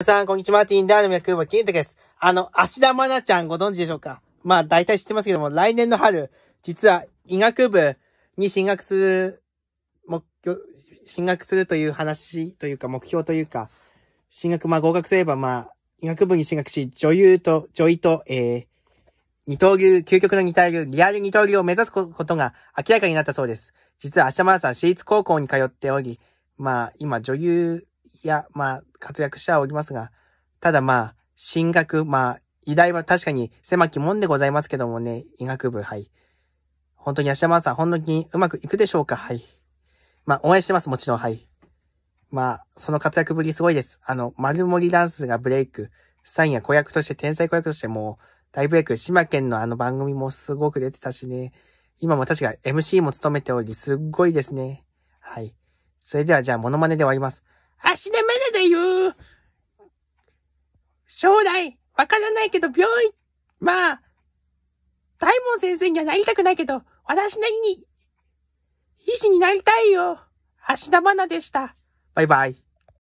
皆さん、こんにちは。ティンダーの脈は金太です。あの、芦田愛菜ちゃんご存知でしょうかまあ、大体知ってますけども、来年の春、実は医学部に進学する、目標、進学するという話というか、目標というか、進学、まあ、合格すれば、まあ、医学部に進学し、女優と、女医と、えー、二刀流、究極の二刀流、リアル二刀流を目指すことが明らかになったそうです。実は芦田愛菜さん、私立高校に通っており、まあ、今、女優や、まあ、活躍してはおりますが、ただまあ、進学、まあ、医大は確かに狭きもんでございますけどもね、医学部、はい。本当に芦山さん、本当にうまくいくでしょうかはい。まあ、応援してます、もちろん、はい。まあ、その活躍ぶりすごいです。あの、丸森ダンスがブレイク、サインや子役として、天才子役としても大ブレイク、島県のあの番組もすごく出てたしね、今も確か MC も務めており、すっごいですね。はい。それではじゃあ、モノマネで終わります。足でまで言う。将来、わからないけど、病院、まあ、大門先生にはなりたくないけど、私なりに、医師になりたいよ。足田愛菜でした。バイバイ。